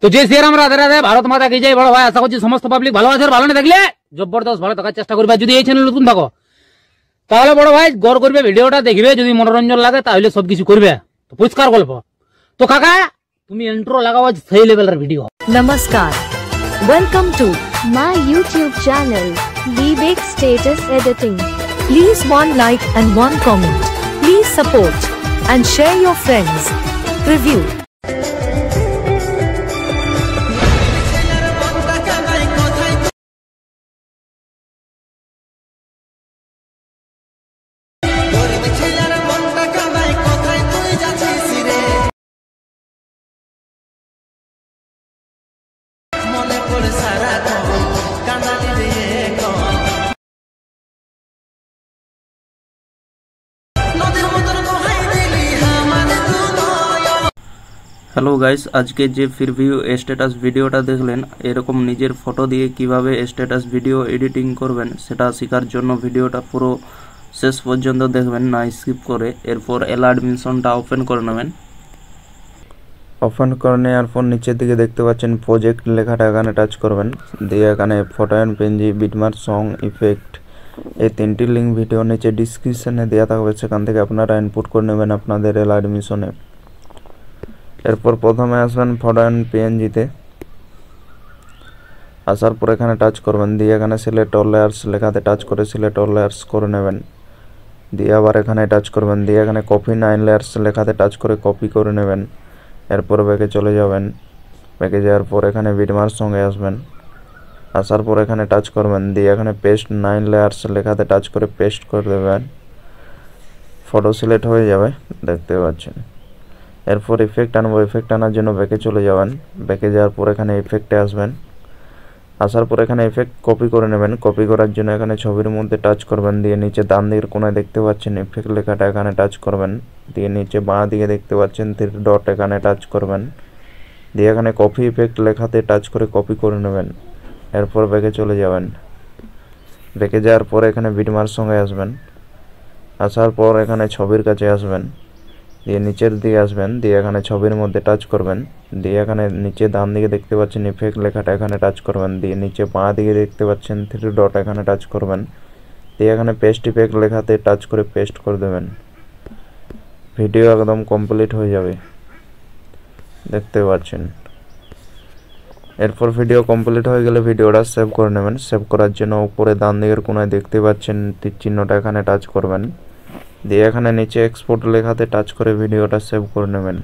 তো জয় শ্রীরাম রাধে রাধে ভারত মাতা কি জয় বড় ভাই আশা করছি সমস্ত পাবলিক ভালো আছে আর ভালো না থাকলে জবরদস্ত ভালো থাকার চেষ্টা করবে যদি এই চ্যানেল নতুন থাকো তাহলে বড় ভাই গড় করবে ভিডিওটা দেখবে যদি মনোরঞ্জন লাগে তাহলে সবকিছু করবে তো পরিষ্কার গল্প তো কাকা তুমি ইন্ট্রো লাগাও সেই লেভেলের ভিডিও নমস্কার welcome to my YouTube channel Bibek status editing please one like and one comment please support and share your friends review hello guys আজকে যে প্রিভিউ স্ট্যাটাস ভিডিওটা দেখলেন এরকম নিজের ফটো দিয়ে কিভাবে স্ট্যাটাস ভিডিও এডিটিং করবেন সেটা শেখার জন্য ভিডিওটা পুরো শেষ পর্যন্ত দেখবেন না স্কিপ করে এরপর অ্যালার্ট মিশনটা ওপেন করে নেবেন ওপেন করে নেওয়ার পর নিচের দিকে দেখতে পাচ্ছেন প্রজেক্ট লেখাটা এখানে টাচ করবেন দিয়ে এখানে ফটো অ্যান্ড পেনজি বিটমার সং ইফেক্ট এই তিনটি লিঙ্ক ভিডিও নিচে ডিসক্রিপশানে দেওয়া থাকবে সেখান থেকে আপনারা ইনপুট করে নেবেন আপনাদের অ্যালার্ট মিশনে এরপর প্রথমে আসবেন ফরেন পিএনজিতে আসার পর এখানে টাচ করবেন দিয়ে এখানে সিলেক্ট অল লেয়ার্স লেখাতে টাচ করে সিলেক্ট অল লেয়ার্স করে নেবেন দিয়ে আবার এখানে টাচ করবেন দিয়ে এখানে কপি নাইন লেয়ার্স লেখাতে টাচ করে কপি করে নেবেন এরপর ব্যাগে চলে যাবেন ব্যাগে যাওয়ার পর এখানে বিটমার সঙ্গে আসবেন আসার পর এখানে টাচ করবেন দিয়ে এখানে পেস্ট নাইন লেয়ার্স লেখাতে টাচ করে পেস্ট করে দেবেন ফটো সিলেক্ট হয়ে যাবে দেখতে পাচ্ছেন এরপর ইফেক্ট আনবো ইফেক্ট আনার জন্য ব্যাকে চলে যাবেন ব্যাকে যাওয়ার পর এখানে ইফেক্টে আসবেন আসার পর এখানে ইফেক্ট কপি করে নেবেন কপি করার জন্য এখানে ছবির মধ্যে টাচ করবেন দিয়ে নিচে দান দিকের কোনায় দেখতে পাচ্ছেন ইফেক্ট লেখাটা এখানে টাচ করবেন দিয়ে নিচে বাঁ দিকে দেখতে পাচ্ছেন তীর ডট এখানে টাচ করবেন দিয়ে এখানে কপি ইফেক্ট লেখাতে টাচ করে কপি করে নেবেন এরপর ব্যাকে চলে যাবেন ব্যাকে যাওয়ার পর এখানে বিটমার সঙ্গে আসবেন আসার পর এখানে ছবির কাছে আসবেন দিয়ে নিচের দিকে আসবেন দিয়ে এখানে ছবির মধ্যে টাচ করবেন দিয়ে এখানে নিচে ডান দিকে দেখতে পাচ্ছেন ইফেক্ট লেখাটা এখানে টাচ করবেন দিয়ে নিচে পা দিকে দেখতে পাচ্ছেন থ্রি ডট এখানে টাচ করবেন দিয়ে এখানে পেস্ট ইফেক্ট লেখাতে টাচ করে পেস্ট করে দেবেন ভিডিও একদম কমপ্লিট হয়ে যাবে দেখতে পাচ্ছেন এরপর ভিডিও কমপ্লিট হয়ে গেলে ভিডিওটা সেভ করে নেবেন সেভ করার জন্য উপরে ডান দিকের কোনায় দেখতে পাচ্ছেন তীর চিহ্নটা এখানে টাচ করবেন দিয়ে এখানে নিচে এক্সপোর্ট লেখাতে টাচ করে ভিডিওটা সেভ করে নেবেন